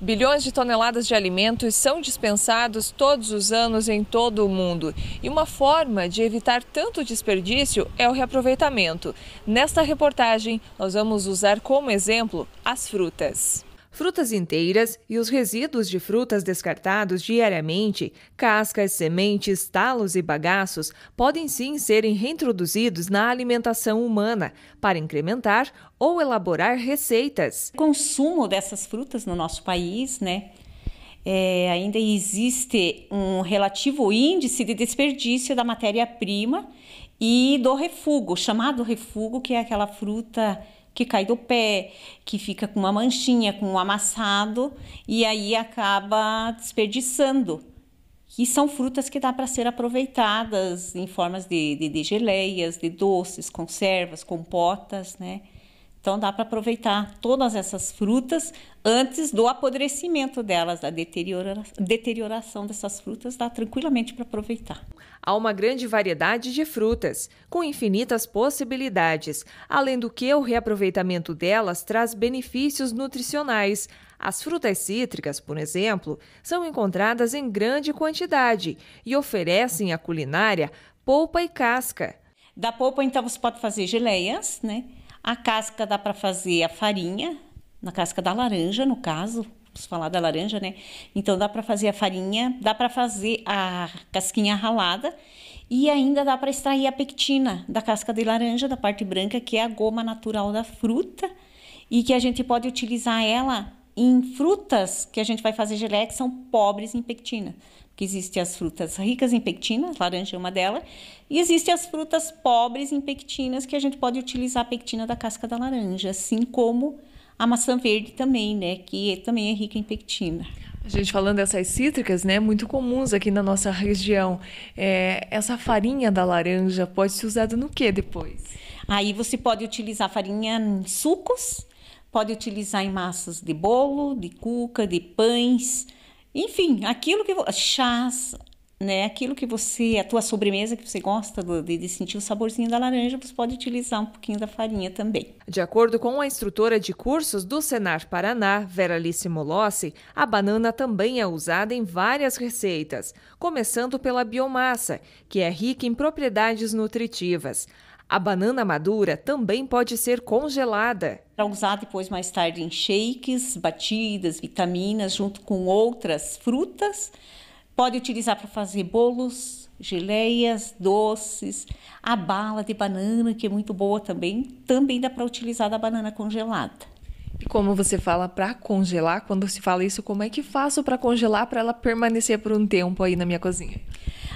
Bilhões de toneladas de alimentos são dispensados todos os anos em todo o mundo. E uma forma de evitar tanto desperdício é o reaproveitamento. Nesta reportagem, nós vamos usar como exemplo as frutas frutas inteiras e os resíduos de frutas descartados diariamente, cascas, sementes, talos e bagaços, podem sim serem reintroduzidos na alimentação humana para incrementar ou elaborar receitas. O consumo dessas frutas no nosso país, né? É, ainda existe um relativo índice de desperdício da matéria-prima e do refugo, chamado refugo, que é aquela fruta que cai do pé, que fica com uma manchinha, com um amassado e aí acaba desperdiçando. Que são frutas que dá para ser aproveitadas em formas de, de, de geleias, de doces, conservas, compotas, né? Então dá para aproveitar todas essas frutas antes do apodrecimento delas, da deteriora... deterioração dessas frutas, dá tranquilamente para aproveitar. Há uma grande variedade de frutas, com infinitas possibilidades, além do que o reaproveitamento delas traz benefícios nutricionais. As frutas cítricas, por exemplo, são encontradas em grande quantidade e oferecem à culinária polpa e casca. Da polpa, então, você pode fazer geleias, né? A casca dá para fazer a farinha, na casca da laranja, no caso, vamos falar da laranja, né? Então dá para fazer a farinha, dá para fazer a casquinha ralada e ainda dá para extrair a pectina da casca de laranja, da parte branca, que é a goma natural da fruta e que a gente pode utilizar ela em frutas que a gente vai fazer geleia que são pobres em pectina. Porque existem as frutas ricas em pectina, laranja é uma delas, e existem as frutas pobres em pectinas que a gente pode utilizar a pectina da casca da laranja, assim como a maçã verde também, né, que também é rica em pectina. A gente falando dessas cítricas, né, muito comuns aqui na nossa região. É, essa farinha da laranja pode ser usada no que depois? Aí você pode utilizar farinha em sucos, Pode utilizar em massas de bolo, de cuca, de pães, enfim, aquilo que chás, né? Aquilo que você, a tua sobremesa que você gosta de, de, sentir o saborzinho da laranja, você pode utilizar um pouquinho da farinha também. De acordo com a instrutora de cursos do Senar Paraná, Vera Alice Molossi, a banana também é usada em várias receitas, começando pela biomassa, que é rica em propriedades nutritivas. A banana madura também pode ser congelada. Para usar depois mais tarde em shakes, batidas, vitaminas, junto com outras frutas. Pode utilizar para fazer bolos, geleias, doces, a bala de banana, que é muito boa também. Também dá para utilizar da banana congelada. E como você fala para congelar, quando se fala isso, como é que faço para congelar para ela permanecer por um tempo aí na minha cozinha?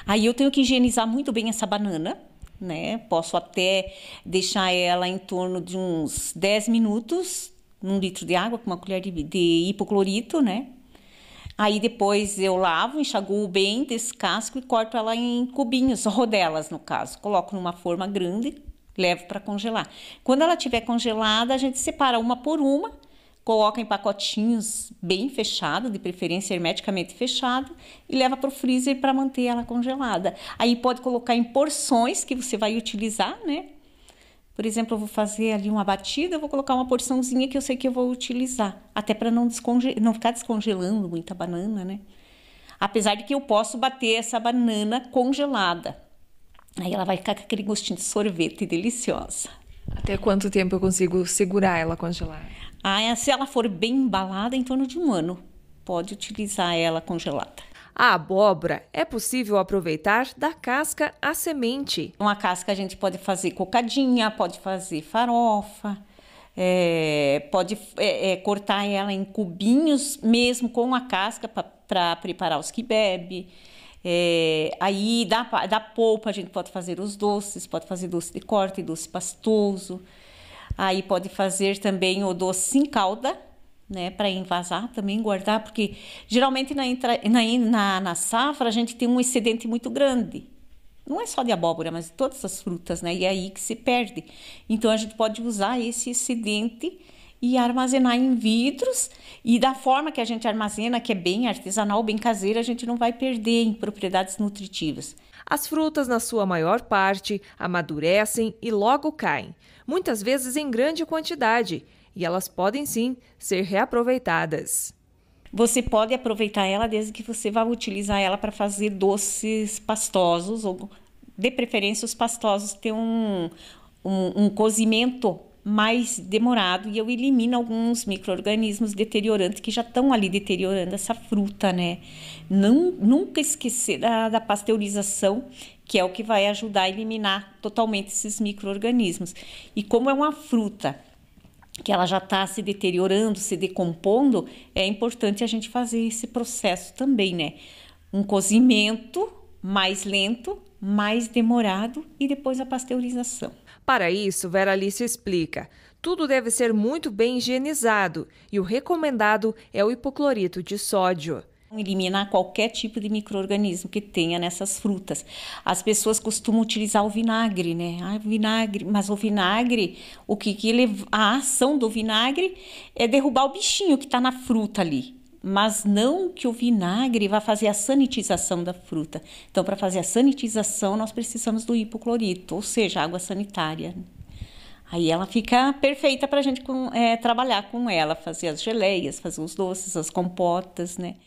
Aí eu tenho que higienizar muito bem essa banana, né? Posso até deixar ela em torno de uns 10 minutos num litro de água com uma colher de, de hipoclorito, né? Aí depois eu lavo, enxaguo bem, descasco e corto ela em cubinhos, rodelas no caso. Coloco numa forma grande, levo para congelar. Quando ela estiver congelada, a gente separa uma por uma coloca em pacotinhos bem fechados, de preferência hermeticamente fechado, e leva para o freezer para manter ela congelada. Aí pode colocar em porções que você vai utilizar, né? Por exemplo, eu vou fazer ali uma batida, eu vou colocar uma porçãozinha que eu sei que eu vou utilizar, até para não, desconge... não ficar descongelando muita banana, né? Apesar de que eu posso bater essa banana congelada. Aí ela vai ficar com aquele gostinho de sorvete deliciosa. Até quanto tempo eu consigo segurar ela congelada? Ah, é, se ela for bem embalada, em torno de um ano, pode utilizar ela congelada. A abóbora é possível aproveitar da casca à semente. Uma casca a gente pode fazer cocadinha, pode fazer farofa, é, pode é, é, cortar ela em cubinhos mesmo com a casca para preparar os que bebe. É, aí da, da polpa a gente pode fazer os doces, pode fazer doce de corte, doce pastoso. Aí pode fazer também o doce em calda, né, para envasar também, guardar, porque geralmente na, na, na, na safra a gente tem um excedente muito grande. Não é só de abóbora, mas de todas as frutas, né? E é aí que se perde. Então a gente pode usar esse excedente e armazenar em vidros. E da forma que a gente armazena, que é bem artesanal, bem caseira, a gente não vai perder em propriedades nutritivas. As frutas, na sua maior parte, amadurecem e logo caem, muitas vezes em grande quantidade, e elas podem sim ser reaproveitadas. Você pode aproveitar ela desde que você vá utilizar ela para fazer doces pastosos, ou de preferência os pastosos ter um, um, um cozimento mais demorado e eu elimino alguns micro-organismos deteriorantes que já estão ali deteriorando essa fruta, né? Não, nunca esquecer da, da pasteurização, que é o que vai ajudar a eliminar totalmente esses micro-organismos. E como é uma fruta que ela já está se deteriorando, se decompondo, é importante a gente fazer esse processo também, né? Um cozimento mais lento, mais demorado e depois a pasteurização. Para isso, Vera Alice explica: tudo deve ser muito bem higienizado e o recomendado é o hipoclorito de sódio eliminar qualquer tipo de microorganismo que tenha nessas frutas. As pessoas costumam utilizar o vinagre, né? Ah, vinagre, mas o vinagre, o que, que ele, a ação do vinagre é derrubar o bichinho que está na fruta ali mas não que o vinagre vá fazer a sanitização da fruta. Então, para fazer a sanitização, nós precisamos do hipoclorito, ou seja, água sanitária. Aí ela fica perfeita para a gente com, é, trabalhar com ela, fazer as geleias, fazer os doces, as compotas, né?